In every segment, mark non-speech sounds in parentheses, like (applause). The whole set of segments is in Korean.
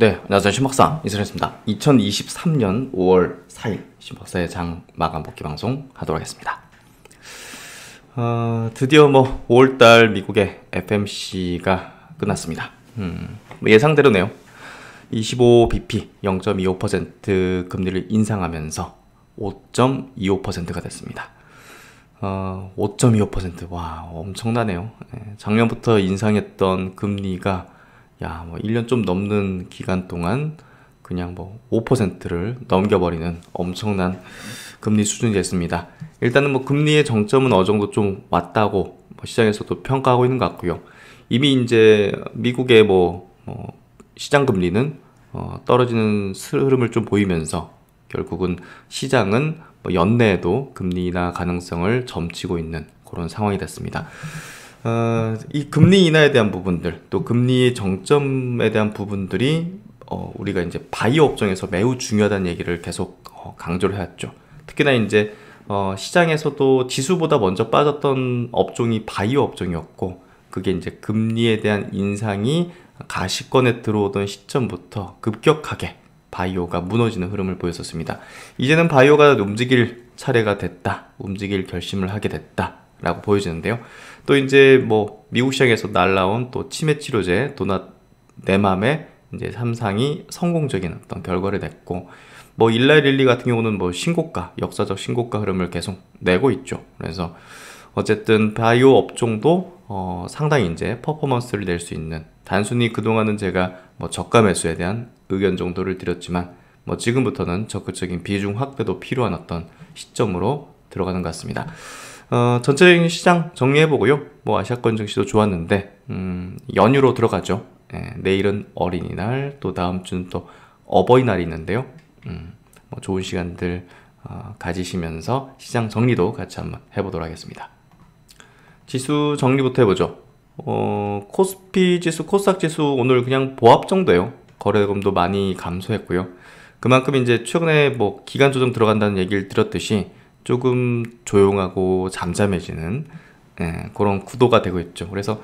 네, 안녕하세요. 신박사 이슬입니다. 2023년 5월 4일 신박사의 장 마감 복귀 방송 하도록 하겠습니다. 어, 드디어 뭐 5월달 미국의 FMC가 끝났습니다. 음, 뭐 예상대로네요. 25bp 0.25% 금리를 인상하면서 5.25%가 됐습니다. 어, 5.25%와 엄청나네요. 네, 작년부터 인상했던 금리가 야, 뭐 1년 좀 넘는 기간 동안 그냥 뭐 5%를 넘겨버리는 엄청난 금리 수준이 됐습니다. 일단은 뭐 금리의 정점은 어느 정도 좀 왔다고 뭐 시장에서도 평가하고 있는 것 같고요. 이미 이제 미국의 뭐, 뭐 시장 금리는 어, 떨어지는 흐름을 좀 보이면서 결국은 시장은 뭐 연내에도 금리나 가능성을 점치고 있는 그런 상황이 됐습니다. 어, 이 금리 인하에 대한 부분들 또 금리의 정점에 대한 부분들이 어, 우리가 이제 바이오 업종에서 매우 중요하다는 얘기를 계속 어, 강조를 해왔죠. 특히나 이제 어, 시장에서도 지수보다 먼저 빠졌던 업종이 바이오 업종이었고 그게 이제 금리에 대한 인상이 가시권에 들어오던 시점부터 급격하게 바이오가 무너지는 흐름을 보였었습니다. 이제는 바이오가 움직일 차례가 됐다, 움직일 결심을 하게 됐다라고 보여지는데요. 또 이제 뭐 미국 시장에서 날라온 또 치매 치료제 도넛내 맘에 이제 삼상이 성공적인 어떤 결과를 냈고 뭐 일라이 릴리 같은 경우는 뭐 신고가 역사적 신고가 흐름을 계속 내고 있죠. 그래서 어쨌든 바이오 업종도 어, 상당히 이제 퍼포먼스를 낼 수 있는 단순히 그동안은 제가 뭐 저가 매수에 대한 의견 정도를 드렸지만 뭐 지금부터는 적극적인 비중 확대도 필요한 어떤 시점으로 들어가는 것 같습니다. 어, 전체적인 시장 정리해보고요. 뭐 아시아권 증시도 좋았는데 음, 연휴로 들어가죠. 예, 내일은 어린이날, 또 다음 주는 또 어버이날이 있는데요. 음, 뭐 좋은 시간들 어, 가지시면서 시장 정리도 같이 한번 해보도록 하겠습니다. 지수 정리부터 해보죠. 어, 코스피 지수, 코스닥 지수 오늘 그냥 보합 정도예요. 거래금도 많이 감소했고요. 그만큼 이제 최근에 뭐 기간 조정 들어간다는 얘기를 들었듯이 조금 조용하고 잠잠해지는 예, 그런 구도가 되고 있죠. 그래서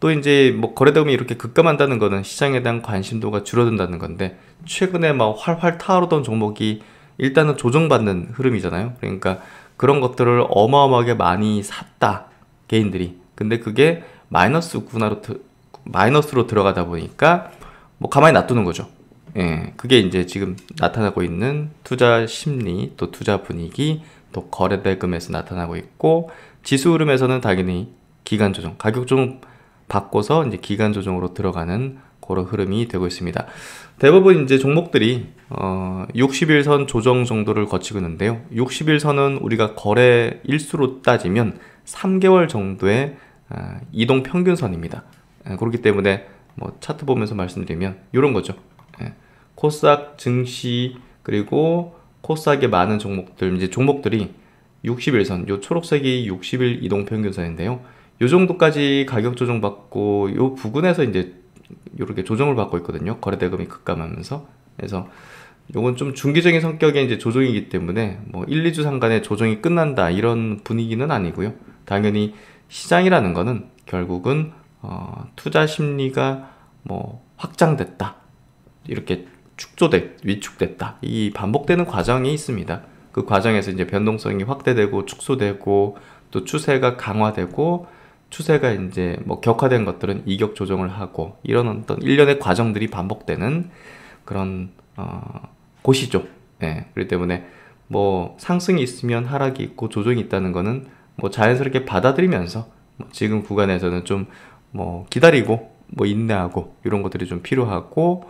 또 이제 뭐 거래대금이 이렇게 급감한다는 것은 시장에 대한 관심도가 줄어든다는 건데 최근에 막 활활 타오르던 종목이 일단은 조정받는 흐름이잖아요. 그러니까 그런 것들을 어마어마하게 많이 샀다 개인들이. 근데 그게 마이너스 구나로 마이너스로 들어가다 보니까 뭐 가만히 놔두는 거죠. 예, 그게 이제 지금 나타나고 있는 투자 심리, 또 투자 분위기, 또 거래 대금에서 나타나고 있고 지수 흐름에서는 당연히 기간 조정, 가격 조정 바꿔서 이제 기간 조정으로 들어가는 그런 흐름이 되고 있습니다. 대부분 이제 종목들이 어 60일선 조정 정도를 거치고 있는데요. 60일선은 우리가 거래 일수로 따지면 3개월 정도의 어 이동 평균선입니다. 예, 그렇기 때문에 뭐 차트 보면서 말씀드리면 이런 거죠. 예, 코스닥 증시 그리고 코스닥의 많은 종목들, 이제 종목들이 6 1선요 초록색이 60일 이동평균선인데요. 요 정도까지 가격 조정받고 요 부근에서 이제 요렇게 조정을 받고 있거든요. 거래대금이 급감하면서. 그래서 요건 좀 중기적인 성격의 이제 조정이기 때문에 뭐 1, 2주 상간에 조정이 끝난다 이런 분위기는 아니고요. 당연히 시장이라는 거는 결국은 어, 투자 심리가 뭐 확장됐다 이렇게 축소됐, 위축됐다. 이 반복되는 과정이 있습니다. 그 과정에서 이제 변동성이 확대되고 축소되고 또 추세가 강화되고 추세가 이제 뭐 격화된 것들은 이격 조정을 하고 이런 어떤 일련의 과정들이 반복되는 그런 어, 곳이죠. 예. 그렇기 때문에 뭐 상승이 있으면 하락이 있고 조정이 있다는 거는 뭐 자연스럽게 받아들이면서 뭐 지금 구간에서는 좀 뭐 기다리고 뭐 인내하고 이런 것들이 좀 필요하고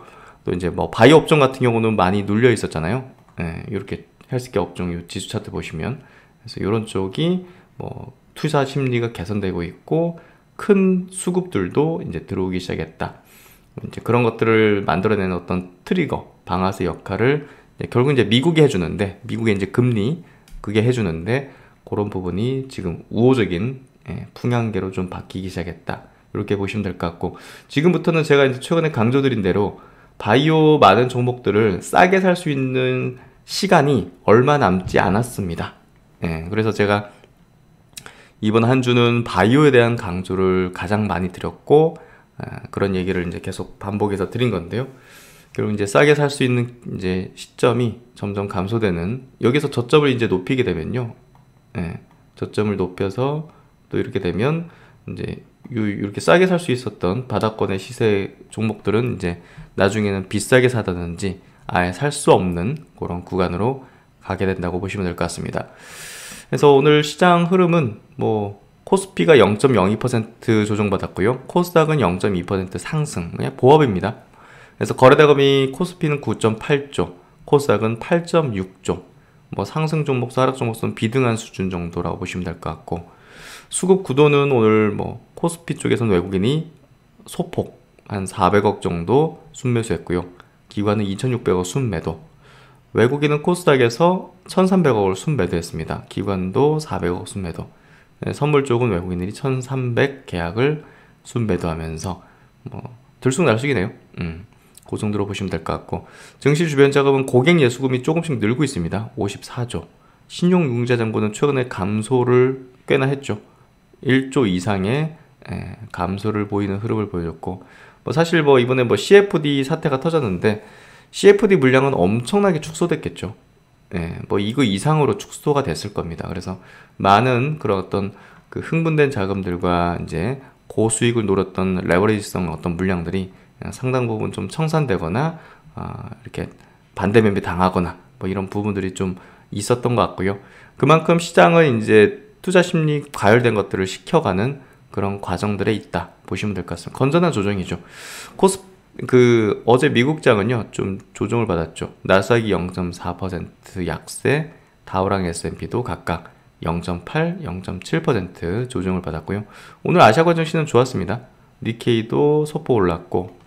또 이제 뭐 바이오 업종 같은 경우는 많이 눌려 있었잖아요. 네, 이렇게 헬스케어 업종 지수 차트 보시면 그래서 이런 쪽이 뭐 투자 심리가 개선되고 있고 큰 수급들도 이제 들어오기 시작했다. 이제 그런 것들을 만들어내는 어떤 트리거 방아쇠 역할을 이제 결국 이제 미국이 해주는데 미국의 이제 금리 그게 해주는데 그런 부분이 지금 우호적인 예, 풍향계로 좀 바뀌기 시작했다. 이렇게 보시면 될 것 같고 지금부터는 제가 이제 최근에 강조드린 대로 바이오 많은 종목들을 싸게 살 수 있는 시간이 얼마 남지 않았습니다. 예, 그래서 제가 이번 한 주는 바이오에 대한 강조를 가장 많이 드렸고 아, 그런 얘기를 이제 계속 반복해서 드린 건데요. 그리 이제 싸게 살 수 있는 이제 시점이 점점 감소되는 여기서 저점을 이제 높이게 되면요. 예, 저점을 높여서 또 이렇게 되면 이제 이렇게 싸게 살 수 있었던 바닥권의 시세 종목들은 이제 나중에는 비싸게 사다든지 아예 살 수 없는 그런 구간으로 가게 된다고 보시면 될 것 같습니다. 그래서 오늘 시장 흐름은 뭐 코스피가 0.02% 조정받았고요. 코스닥은 0.2% 상승. 그냥 보합입니다. 그래서 거래대금이 코스피는 9.8조, 코스닥은 8.6조. 뭐 상승 종목, 하락 종목은 비등한 수준 정도라고 보시면 될 것 같고 수급 구도는 오늘 뭐 코스피 쪽에서는 외국인이 소폭 한 400억 정도 순매수했고요. 기관은 2,600억 순매도. 외국인은 코스닥에서 1,300억을 순매도했습니다. 기관도 400억 순매도. 네, 선물 쪽은 외국인들이 1,300 계약을 순매도하면서 뭐 들쑥날쑥이네요. 음. 그 정도로 보시면 될 것 같고 증시 주변 자금은 고객 예수금이 조금씩 늘고 있습니다. 54조. 신용융자 잔고는 최근에 감소를 꽤나 했죠. 1조 이상의 감소를 보이는 흐름을 보여줬고 뭐 사실 뭐 이번에 뭐 CFD 사태가 터졌는데 CFD 물량은 엄청나게 축소됐겠죠. 예, 뭐 이거 이상으로 축소가 됐을 겁니다. 그래서 많은 그런 어떤 그 흥분된 자금들과 이제 고수익을 노렸던 레버리지성 어떤 물량들이 어, 상당 부분 좀 청산되거나 아, 이렇게 반대매매 당하거나 뭐 이런 부분들이 좀 있었던 것 같고요. 그만큼 시장은 이제 투자 심리 과열된 것들을 시켜가는 그런 과정들에 있다 보시면 될 것 같습니다. 건전한 조정이죠. 코스 그 어제 미국장은요 좀 조정을 받았죠. 나스닥이 0.4% 약세, 다우랑 S&P도 각각 0.8, 0.7% 조정을 받았고요. 오늘 아시아 관정시는 좋았습니다. 니케이도 소폭 올랐고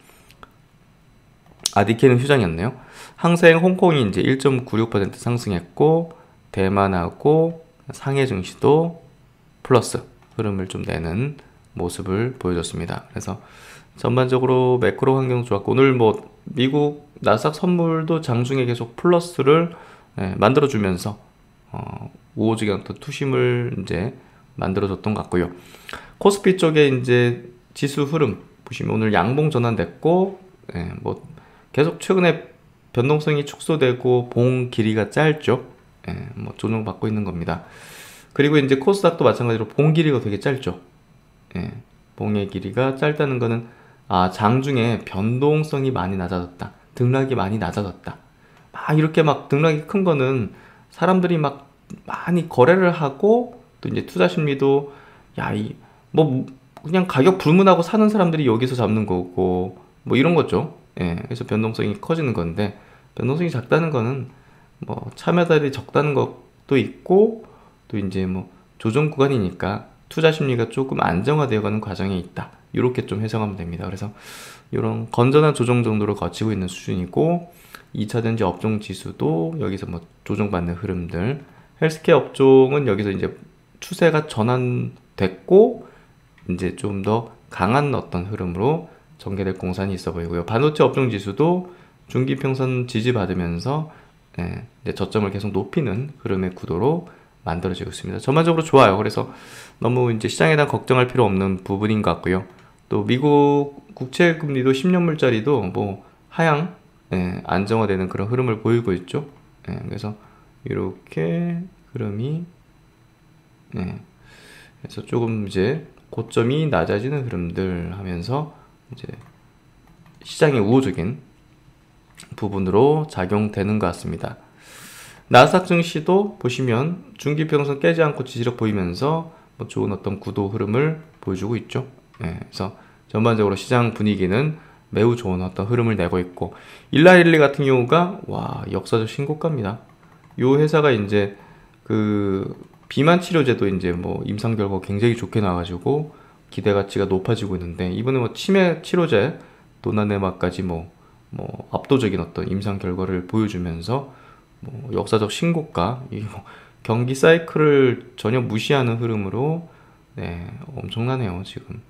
아 니케이는 휴장이었네요. 항생 홍콩이 이제 1.96% 상승했고 대만하고 상해 증시도 플러스 흐름을 좀 내는 모습을 보여줬습니다. 그래서 전반적으로 매크로 환경 좋았고 오늘 뭐 미국 나스닥 선물도 장중에 계속 플러스를 예, 만들어주면서 어, 우호지경부 투심을 이제 만들어줬던 것 같고요. 코스피 쪽에 이제 지수 흐름 보시면 오늘 양봉 전환됐고 예, 뭐 계속 최근에 변동성이 축소되고 봉 길이가 짧죠. 예, 뭐 조정받고 있는 겁니다. 그리고 이제 코스닥도 마찬가지로 봉 길이가 되게 짧죠. 예, 봉의 길이가 짧다는 거는 아, 장중에 변동성이 많이 낮아졌다. 등락이 많이 낮아졌다. 막 이렇게 막 등락이 큰 거는 사람들이 막 많이 거래를 하고 또 이제 투자 심리도 야, 이뭐 그냥 가격 불문하고 사는 사람들이 여기서 잡는 거고 뭐 이런 거죠. 예. 그래서 변동성이 커지는 건데 변동성이 작다는 거는 뭐 참여자들이 적다는 것도 있고 또 이제 뭐 조정 구간이니까 투자 심리가 조금 안정화되어가는 과정에 있다. 이렇게 좀 해석하면 됩니다. 그래서 이런 건전한 조정 정도로 거치고 있는 수준이고 2차전지 업종 지수도 여기서 뭐 조정받는 흐름들 헬스케어 업종은 여기서 이제 추세가 전환됐고 이제 좀 더 강한 어떤 흐름으로 전개될 공산이 있어 보이고요. 반도체 업종 지수도 중기평선 지지받으면서 네, 이제 저점을 계속 높이는 흐름의 구도로 만들어지고 있습니다. 전반적으로 좋아요. 그래서 너무 이제 시장에 대한 걱정할 필요 없는 부분인 것 같고요. 또 미국 국채 금리도 10년물짜리도 뭐 하향 예, 안정화되는 그런 흐름을 보이고 있죠. 예, 그래서 이렇게 흐름이 예, 그래서 조금 이제 고점이 낮아지는 흐름들 하면서 이제 시장의 우호적인 부분으로 작용되는 것 같습니다. 나스닥 증시도 보시면 중기평선 깨지 않고 지지력 보이면서 뭐 좋은 어떤 구도 흐름을 보여주고 있죠. 네, 그래서 전반적으로 시장 분위기는 매우 좋은 어떤 흐름을 내고 있고 일라일리 같은 경우가 와 역사적 신고가입니다. 요 회사가 이제 그 비만 치료제도 이제 뭐 임상 결과 굉장히 좋게 나와가지고 기대 가치가 높아지고 있는데 이번에 뭐 치매 치료제 도나네마까지 뭐뭐 압도적인 어떤 임상 결과를 보여주면서 뭐 역사적 신고가 (laughs) 뭐 경기 사이클을 전혀 무시하는 흐름으로 네, 엄청나네요 지금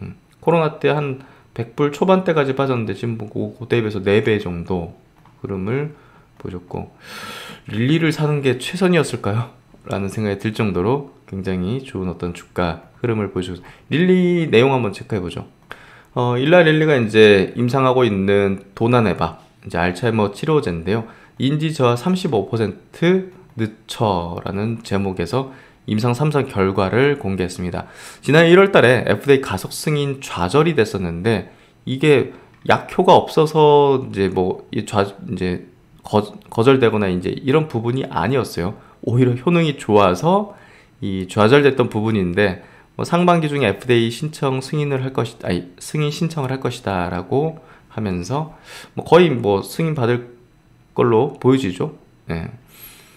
음, 코로나 때 한 100불 초반대까지 빠졌는데 지금 뭐 그때 비해서 4배 정도 흐름을 보셨고 릴리를 사는 게 최선이었을까요? (laughs) 라는 생각이 들 정도로 굉장히 좋은 어떤 주가 흐름을 보여주고 릴리 내용 한번 체크해보죠 어, 일라릴리가 이제 임상하고 있는 도나네바, 이제 알츠하이머 치료제인데요. 인지 저하 35% 늦춰라는 제목에서 임상 3상 결과를 공개했습니다. 지난 1월 달에 FDA 가속 승인 좌절이 됐었는데 이게 약효가 없어서 이제 뭐 좌, 이제 거, 절되거나 이제 이런 부분이 아니었어요. 오히려 효능이 좋아서 이 좌절됐던 부분인데 뭐 상반기 중에 FDA 신청 승인을 할 것이 아니 승인 신청을 할 것이다라고 하면서 뭐 거의 뭐 승인 받을 걸로 보여지죠. 예.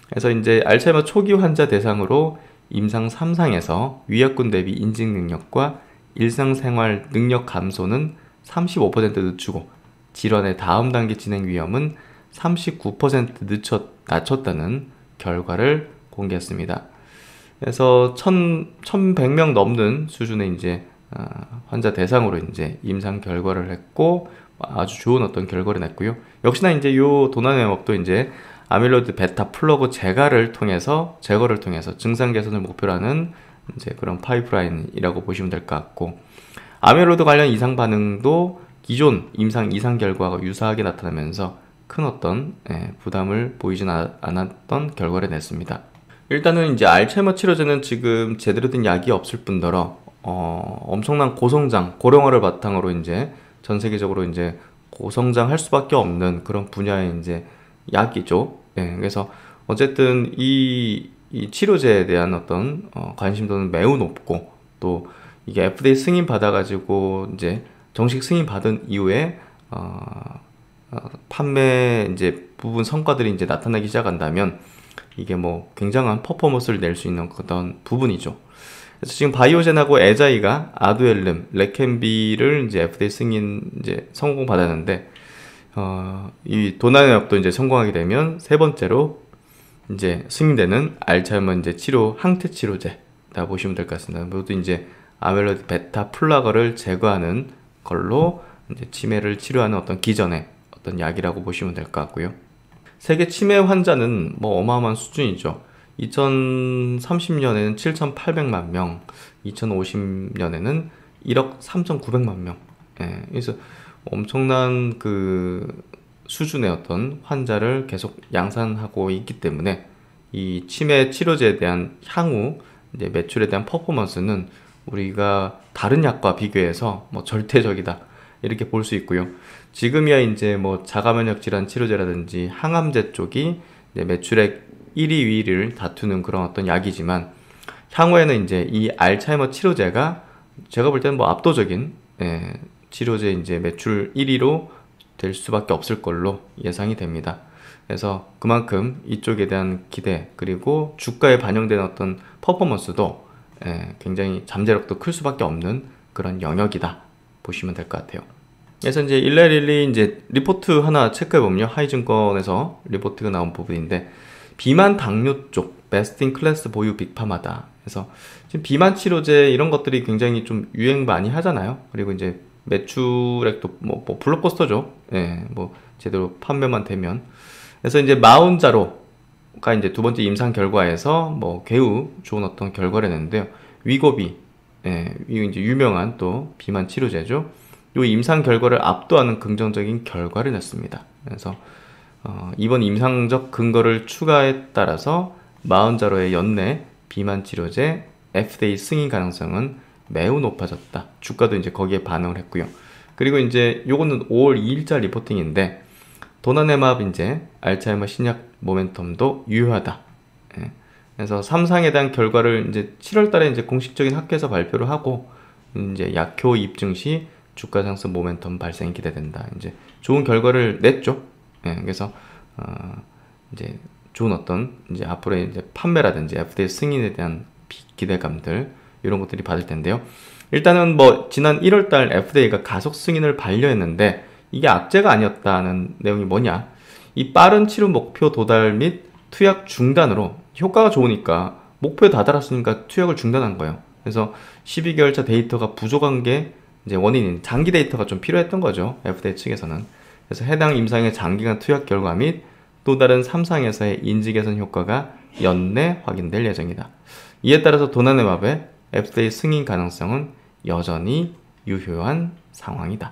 그래서 이제 알츠하이머 초기 환자 대상으로 임상 3상에서 위약군 대비 인식 능력과 일상생활 능력 감소는 35% 늦추고 질환의 다음 단계 진행 위험은 39% 늦췄, 낮췄다는 결과를 공개했습니다. 그래서 천, 1100명 넘는 수준의 이제 아, 환자 대상으로 이제 임상 결과를 했고 아주 좋은 어떤 결과를 냈고요. 역시나 이제 요 도난염업도 이제 아밀로이드 베타 플러그 제거를 통해서 제거를 통해서 증상 개선을 목표로 하는 이제 그런 파이프라인이라고 보시면 될 것 같고 아밀로이드 관련 이상 반응도 기존 임상 이상 결과와 유사하게 나타나면서 큰 어떤 예, 부담을 보이진 않았던 결과를 냈습니다. 일단은 이제 알츠하이머 치료제는 지금 제대로 된 약이 없을 뿐더러 어, 엄청난 고성장, 고령화를 바탕으로 이제 전 세계적으로 이제 고성장 할 수밖에 없는 그런 분야의 이제 약이죠. 예, 그래서 어쨌든 이, 이 치료제에 대한 어떤 어, 관심도는 매우 높고 또 이게 FDA 승인 받아가지고 이제 정식 승인 받은 이후에 어, 어, 판매 이제 부분 성과들이 이제 나타나기 시작한다면 이게 뭐 굉장한 퍼포먼스를 낼 수 있는 어떤 부분이죠. 그래서 지금 바이오젠하고 에자이가 아두엘름, 레켄비를 이제 FDA 승인 이제 성공 받았는데 어, 이도난의도 이제 성공하게 되면 세 번째로 이제 승인되는 알츠하이머 이제 치료 항체 치료제다 보시면 될 것 같습니다. 모두 이제 아멜로이드 베타 플라거를 제거하는 걸로 이제 치매를 치료하는 어떤 기전의 어떤 약이라고 보시면 될 것 같고요. 세계 치매 환자는 뭐 어마어마한 수준이죠. 2030년에는 7,800만 명, 2050년에는 1억 3,900만 명. 예, 그래서 엄청난 그 수준의 어떤 환자를 계속 양산하고 있기 때문에 이 치매 치료제에 대한 향후 이제 매출에 대한 퍼포먼스는 우리가 다른 약과 비교해서 뭐 절대적이다 이렇게 볼 수 있고요. 지금이야 이제 뭐 자가면역 질환 치료제라든지 항암제 쪽이 매출액 1위, 2위를 다투는 그런 어떤 약이지만 향후에는 이제 이 알츠하이머 치료제가 제가 볼 때는 뭐 압도적인 예, 치료제 이제 매출 1위로 될 수밖에 없을 걸로 예상이 됩니다. 그래서 그만큼 이쪽에 대한 기대 그리고 주가에 반영된 어떤 퍼포먼스도 예, 굉장히 잠재력도 클 수밖에 없는 그런 영역이다 보시면 될 것 같아요. 그래서 이제 일레일리 이제 리포트 하나 체크해 보면요. 하이증권에서 리포트가 나온 부분인데 비만 당뇨 쪽 베스트 클래스 보유 빅파마다. 그래서 지금 비만 치료제 이런 것들이 굉장히 좀 유행 많이 하잖아요. 그리고 이제 매출액도 뭐, 뭐 블록버스터죠. 예, 뭐 제대로 판매만 되면. 그래서 이제 마운자로가 이제 두 번째 임상 결과에서 뭐 개우 좋은 어떤 결과를 냈는데요. 위고비, 예, 이거 이제 유명한 또 비만 치료제죠. 이 임상 결과를 압도하는 긍정적인 결과를 냈습니다. 그래서 어, 이번 임상적 근거를 추가에 따라서 마흔자로의 연내 비만 치료제 FDA 승인 가능성은 매우 높아졌다. 주가도 이제 거기에 반응을 했고요. 그리고 이제 요거는 5월 2일자 리포팅인데 도나네맙 이제 알츠하이머 신약 모멘텀도 유효하다. 예. 그래서 삼상에 대한 결과를 이제 7월 달에 이제 공식적인 학회에서 발표를 하고 이제 약효 입증 시 주가 상승 모멘텀 발생이 기대된다. 이제 좋은 결과를 냈죠. 예, 그래서 어, 이제 좋은 어떤 이제 앞으로의 이제 판매라든지 FDA 승인에 대한 기대감들 이런 것들이 받을 텐데요. 일단은 뭐 지난 1월달 FDA가 가속 승인을 반려했는데 이게 악재가 아니었다는 내용이 뭐냐? 이 빠른 치료 목표 도달 및 투약 중단으로 효과가 좋으니까 목표에 다다랐으니까 투약을 중단한 거예요. 그래서 12개월차 데이터가 부족한 게 이제 원인인 장기 데이터가 좀 필요했던 거죠. FDA 측에서는. 그래서 해당 임상의 장기간 투약 결과 및 또 다른 3상에서의 인지 개선 효과가 연내 확인될 예정이다. 이에 따라서 도나네마베 FDA 승인 가능성은 여전히 유효한 상황이다.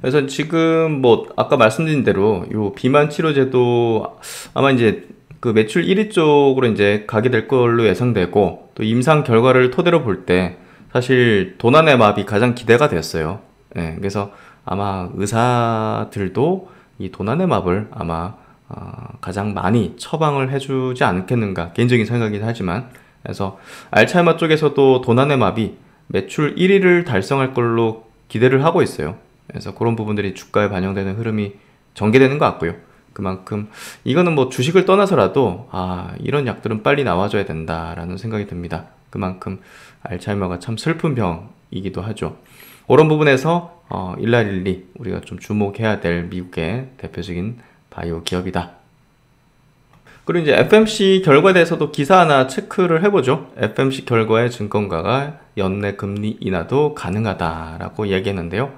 그래서 지금 뭐 아까 말씀드린 대로 요 비만 치료제도 아마 이제 그 매출 1위 쪽으로 이제 가게 될 걸로 예상되고 또 임상 결과를 토대로 볼때 사실 도난의 마비 가장 기대가 됐어요. 예, 그래서 아마 의사들도 이 도난의 마블 아마 어, 가장 많이 처방을 해주지 않겠는가 개인적인 생각이긴 하지만 그래서 알츠하이머 쪽에서도 도난의 마비 매출 1위를 달성할 걸로 기대를 하고 있어요. 그래서 그런 부분들이 주가에 반영되는 흐름이 전개되는 것 같고요. 그만큼 이거는 뭐 주식을 떠나서라도 아 이런 약들은 빨리 나와줘야 된다라는 생각이 듭니다. 그만큼 알츠하이머가 참 슬픈 병이기도 하죠. 그런 부분에서 어, 일라릴리 우리가 좀 주목해야 될 미국의 대표적인 바이오 기업이다. 그리고 이제 FMC 결과에 대해서도 기사 하나 체크를 해보죠. FMC 결과에 증권가가 연내 금리 인하도 가능하다라고 얘기했는데요.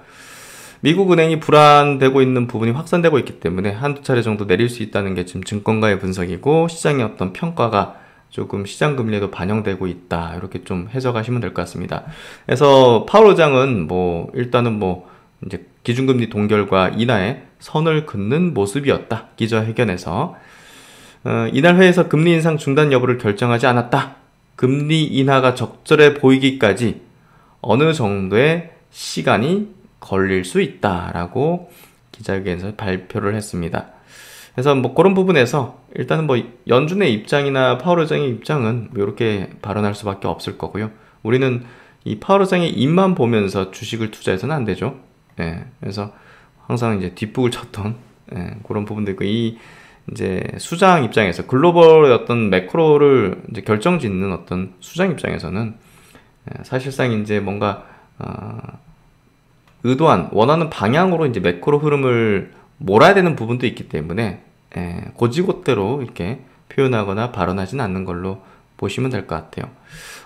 미국 은행이 불안되고 있는 부분이 확산되고 있기 때문에 한두 차례 정도 내릴 수 있다는 게 지금 증권가의 분석이고 시장의 어떤 평가가 조금 시장 금리에도 반영되고 있다. 이렇게 좀 해석하시면 될 것 같습니다. 그래서 파월 의장은 뭐 일단은 뭐 이제 기준금리 동결과 인하에 선을 긋는 모습이었다. 기자회견에서 어, 이날 회에서 금리 인상 중단 여부를 결정하지 않았다. 금리 인하가 적절해 보이기까지 어느 정도의 시간이 걸릴 수 있다라고 기자회견에서 발표를 했습니다. 그래서 뭐 그런 부분에서 일단은 뭐 연준의 입장이나 파월 의장의 입장은 이렇게 뭐 발언할 수밖에 없을 거고요. 우리는 이 파월 의장의 입만 보면서 주식을 투자해서는 안 되죠. 예. 그래서 항상 이제 뒷북을 쳤던 예, 그런 부분도 있고 그 이 이제 수장 입장에서 글로벌 어떤 매크로를 이제 결정짓는 어떤 수장 입장에서는 예, 사실상 이제 뭔가 어, 의도한 원하는 방향으로 이제 매크로 흐름을 몰아야 되는 부분도 있기 때문에 예, 고지고대로 이렇게 표현하거나 발언하지는 않는 걸로 보시면 될 것 같아요.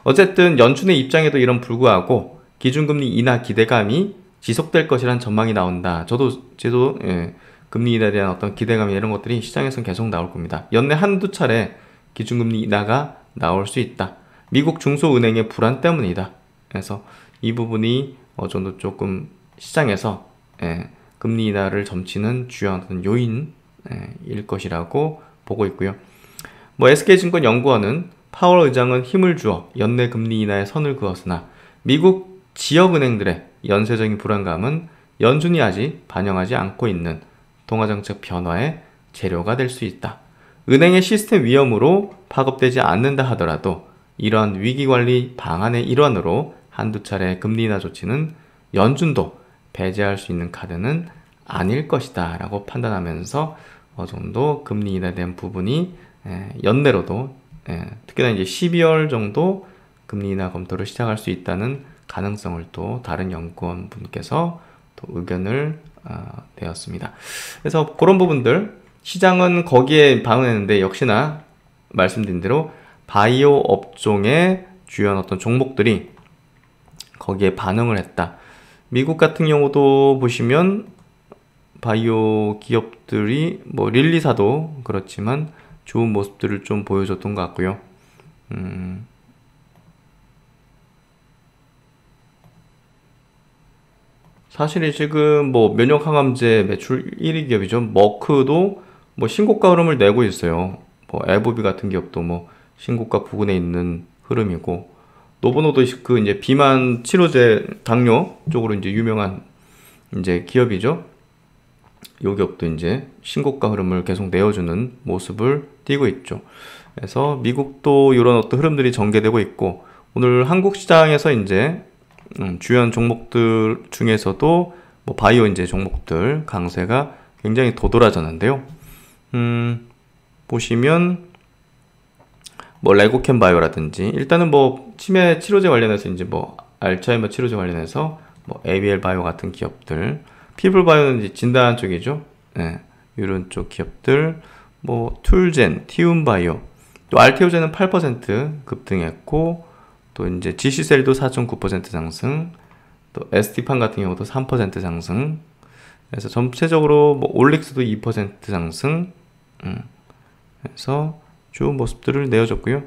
어쨌든 연준의 입장에도 이런 불구하고 기준금리 인하 기대감이 지속될 것이란 전망이 나온다. 저도 제도 예, 금리 인하에 대한 어떤 기대감 이런 것들이 시장에선 계속 나올 겁니다. 연내 한두 차례 기준금리 인하가 나올 수 있다. 미국 중소은행의 불안 때문이다. 그래서 이 부분이 어느 정도 조금 시장에서 예, 금리 인하를 점치는 주요한 요인일 것이라고 보고 있고요. 뭐 SK증권연구원은 파월 의장은 힘을 주어 연내 금리 인하의 선을 그었으나 미국 지역은행들의 연쇄적인 불안감은 연준이 아직 반영하지 않고 있는 동화정책 변화의 재료가 될 수 있다. 은행의 시스템 위험으로 파급되지 않는다 하더라도 이러한 위기관리 방안의 일환으로 한두 차례 금리 인하 조치는 연준도 배제할 수 있는 카드는 아닐 것이다 라고 판단하면서 어느 정도 금리 인하에 대한 부분이 예, 연내로도 예, 특히나 이제 12월 정도 금리 인하 검토를 시작할 수 있다는 가능성을 또 다른 연구원 분께서 또 의견을 되었습니다. 어, 그래서 그런 부분들 시장은 거기에 반응했는데 역시나 말씀드린 대로 바이오 업종의 주요한 어떤 종목들이 거기에 반응을 했다. 미국 같은 경우도 보시면 바이오 기업들이 뭐 릴리사도 그렇지만 좋은 모습들을 좀 보여줬던 것 같고요. 음. 사실 지금 뭐 면역 항암제 매출 1위 기업이죠. 머크도 뭐 신고가 흐름을 내고 있어요. 뭐 에보비 같은 기업도 뭐 신고가 부근에 있는 흐름이고 노보노도 그 이제 비만 치료제 당뇨 쪽으로 이제 유명한 이제 기업이죠. 요 기업도 이제 신고가 흐름을 계속 내어주는 모습을 띄고 있죠. 그래서 미국도 이런 어떤 흐름들이 전개되고 있고 오늘 한국 시장에서 이제 음, 주요한 종목들 중에서도 뭐 바이오 이제 종목들 강세가 굉장히 도드라졌는데요. 음, 보시면 뭐 레고캔 바이오라든지 일단은 뭐 치매 치료제 관련해서 이제 뭐 알츠하이머 치료제 관련해서 뭐 ABL 바이오 같은 기업들 피부 바이오는 이제 진단 쪽이죠. 예. 이런 쪽 기업들 뭐 툴젠, 티움 바이오 또 알테오젠은 8% 급등했고 또 이제 GC셀도 4.9% 상승 또 ST판 같은 경우도 3% 상승 그래서 전체적으로 뭐 올릭스도 2% 상승 음. 그래서 좋은 모습들을 내어줬고요.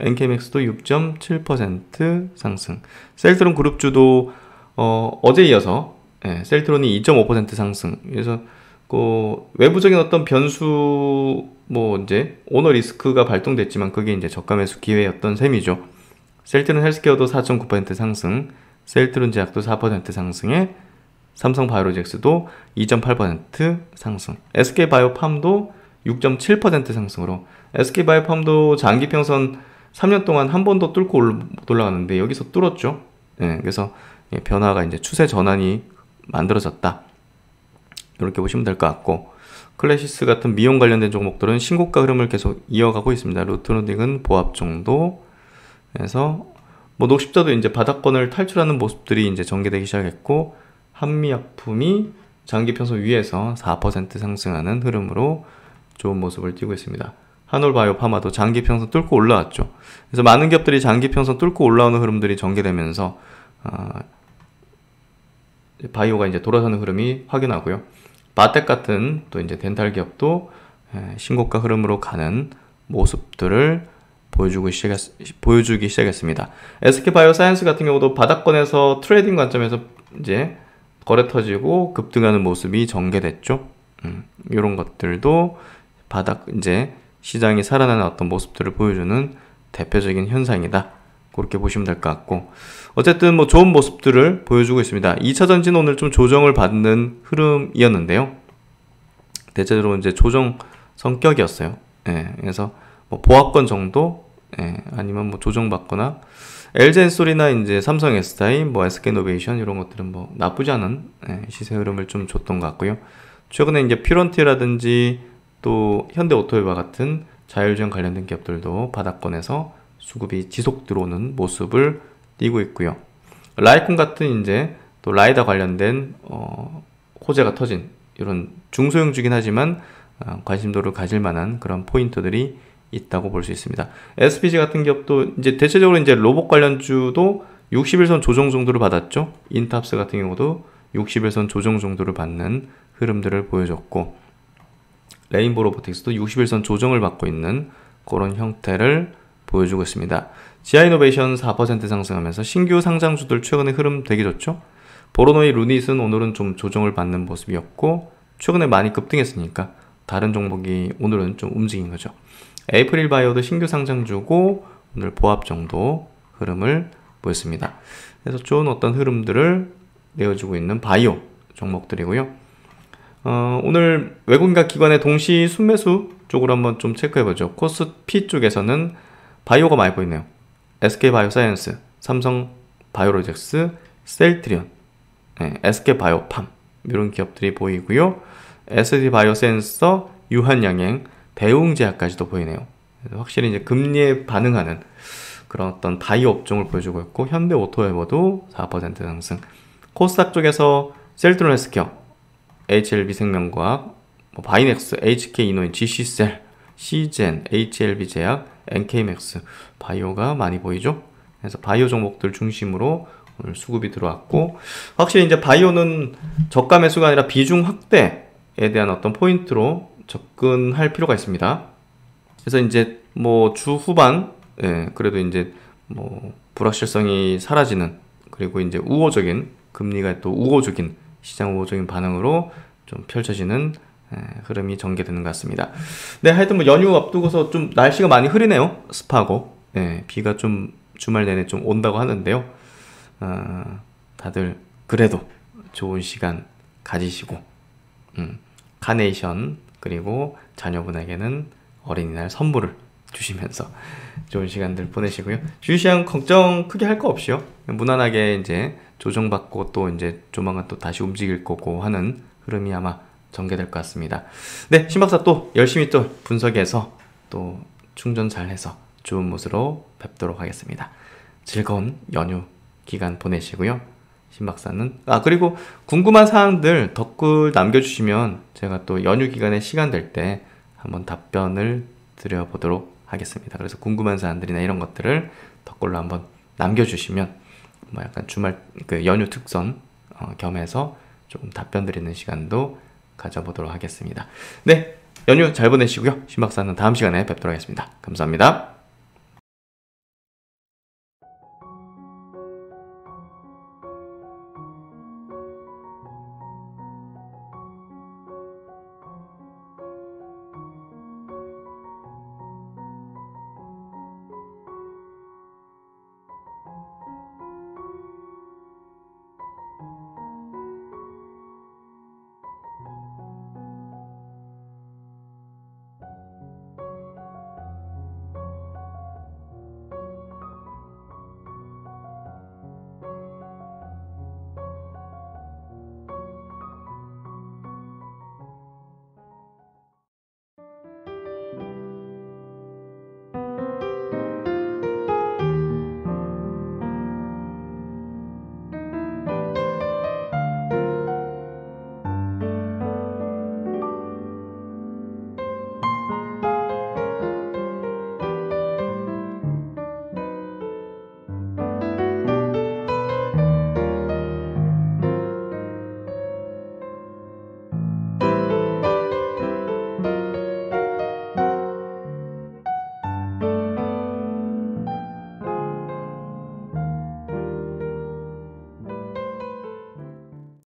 NKMX도 6.7% 상승. 셀트론 그룹주도 어, 제 이어서 예, 셀트론이 2.5% 상승. 그래서 그 외부적인 어떤 변수 뭐 이제 오너 리스크가 발동됐지만 그게 이제 저가 매수 기회였던 셈이죠. 셀트론 헬스케어도 4.9% 상승, 셀트론 제약도 4% 상승에 삼성 바이오로직스도 2.8% 상승, SK 바이오팜도 6.7% 상승으로 SK바이오팜도 장기 평선 3년 동안 한 번도 뚫고 올라가는데 여기서 뚫었죠. 예, 그래서 예, 변화가 이제 추세 전환이 만들어졌다. 이렇게 보시면 될 것 같고 클래시스 같은 미용 관련된 종목들은 신고가 흐름을 계속 이어가고 있습니다. 루트로딩은 보합 정도 그래서 뭐 녹십자도 이제 바닥권을 탈출하는 모습들이 이제 전개되기 시작했고 한미약품이 장기 평선 위에서 4% 상승하는 흐름으로 좋은 모습을 띄고 있습니다. 한올바이오 파마도 장기 평선 뚫고 올라왔죠. 그래서 많은 기업들이 장기 평선 뚫고 올라오는 흐름들이 전개되면서 아, 바이오가 이제 돌아서는 흐름이 확인하고요. 마텍 같은 또 이제 덴탈 기업도 예, 신고가 흐름으로 가는 모습들을 보여주고 시작, 보여주기 시작했습니다. SK 바이오사이언스 같은 경우도 바닥권에서 트레이딩 관점에서 이제 거래 터지고 급등하는 모습이 전개됐죠. 음, 이런 것들도 바닥 이제 시장이 살아나는 어떤 모습들을 보여주는 대표적인 현상이다. 그렇게 보시면 될 것 같고 어쨌든 뭐 좋은 모습들을 보여주고 있습니다. 2차 전지 는 오늘 좀 조정을 받는 흐름이었는데요. 대체로 이제 조정 성격이었어요. 예, 그래서 뭐 보합권 정도 예, 아니면 뭐 조정받거나 LG엔 소리나 이제 삼성 SDI, 뭐 SK 노베이션 이런 것들은 뭐 나쁘지 않은 예, 시세 흐름을 좀 줬던 것 같고요. 최근에 이제 퓨런티라든지 또현대오토바이와 같은 자율주행 관련된 기업들도 바닥권에서 수급이 지속 들어오는 모습을 띄고 있고요. 라이콘 같은 이제 또 라이다 관련된 어, 호재가 터진 이런 중소형 주긴 하지만 어, 관심도를 가질 만한 그런 포인트들이 있다고 볼 수 있습니다. SPG 같은 기업도 이제 대체적으로 이제 로봇 관련주도 60일선 조정 정도를 받았죠. 인탑스 같은 경우도 60일선 조정 정도를 받는 흐름들을 보여줬고 레인보 로보틱스도 61선 조정을 받고 있는 그런 형태를 보여주고 있습니다. 지하 이노베이션 4% 상승하면서 신규 상장주들 최근의 흐름 되게 좋죠? 보로노이 루닛은 오늘은 좀 조정을 받는 모습이었고 최근에 많이 급등했으니까 다른 종목이 오늘은 좀 움직인 거죠. 에이프릴 바이오도 신규 상장주고 오늘 보합 정도 흐름을 보였습니다. 그래서 좋은 어떤 흐름들을 내어주고 있는 바이오 종목들이고요. 어, 오늘 외국인과 기관의 동시 순매수 쪽으로 한번 좀 체크해보죠. 코스피 쪽에서는 바이오가 많이 보이네요. SK바이오사이언스, 삼성바이오로젝스, 셀트리온, 네, SK바이오팜 이런 기업들이 보이고요. SD바이오센서, 유한양행, 대웅제약까지도 보이네요. 확실히 이제 금리에 반응하는 그런 어떤 다이 업종을 보여주고 있고 현대오토웨버도 4% 상승 코스닥 쪽에서 셀트론 헬스케어 HLB생명과학, 뭐 바이넥스, HK이노인, GC셀, 시젠, HLB제약, NK맥스, 바이오가 많이 보이죠? 그래서 바이오 종목들 중심으로 오늘 수급이 들어왔고 확실히 이제 바이오는 저가 매수가 아니라 비중 확대에 대한 어떤 포인트로 접근할 필요가 있습니다. 그래서 이제 뭐 주 후반 예, 그래도 이제 뭐 불확실성이 사라지는 그리고 이제 우호적인 금리가 또 우호적인 시장 우호적인 반응으로 좀 펼쳐지는 흐름이 전개되는 것 같습니다. 네, 하여튼 뭐 연휴 앞두고서 좀 날씨가 많이 흐리네요. 습하고 네, 비가 좀 주말 내내 좀 온다고 하는데요. 어, 다들 그래도 좋은 시간 가지시고 음, 카네이션 그리고 자녀분에게는 어린이날 선물을 주시면서 좋은 시간들 보내시고요. 주시간 걱정 크게 할 거 없이요. 무난하게 이제 조정받고 또 이제 조만간 또 다시 움직일 거고 하는 흐름이 아마 전개될 것 같습니다. 네, 신박사 또 열심히 또 분석해서 또 충전 잘해서 좋은 모습으로 뵙도록 하겠습니다. 즐거운 연휴 기간 보내시고요. 신박사는 아 그리고 궁금한 사항들 댓글 남겨주시면 제가 또 연휴 기간에 시간 될 때 한번 답변을 드려보도록 하겠습니다. 그래서 궁금한 사항들이나 이런 것들을 댓글로 한번 남겨주시면 뭐 약간 주말 그 연휴 특선 어, 겸해서 조금 답변 드리는 시간도 가져보도록 하겠습니다. 네, 연휴 잘 보내시고요. 신박사는 다음 시간에 뵙도록 하겠습니다. 감사합니다.